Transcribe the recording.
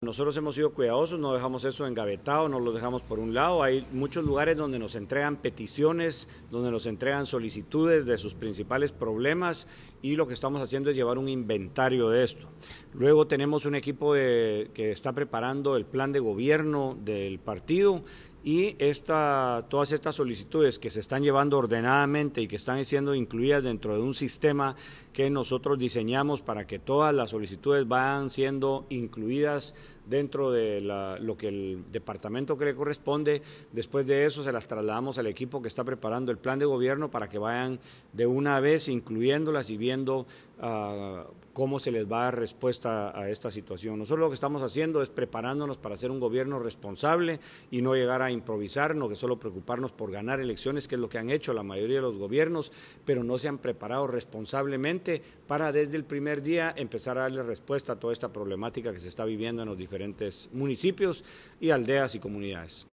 Nosotros hemos sido cuidadosos, no dejamos eso engavetado, no lo dejamos por un lado. Hay muchos lugares donde nos entregan peticiones, donde nos entregan solicitudes de sus principales problemas y lo que estamos haciendo es llevar un inventario de esto. Luego tenemos un equipo que está preparando el plan de gobierno del partido y esta, todas estas solicitudes que se están llevando ordenadamente y que están siendo incluidas dentro de un sistema que nosotros diseñamos para que todas las solicitudes vayan siendo incluidas dentro de lo que el departamento que le corresponde. Después de eso se las trasladamos al equipo que está preparando el plan de gobierno para que vayan de una vez incluyéndolas y viendo cómo se les va a dar respuesta a esta situación. Nosotros lo que estamos haciendo es preparándonos para ser un gobierno responsable y no llegar a improvisarnos, que solo preocuparnos por ganar elecciones, que es lo que han hecho la mayoría de los gobiernos, pero no se han preparado responsablemente para desde el primer día empezar a darle respuesta a toda esta problemática que se está viviendo en los diferentes municipios y aldeas y comunidades.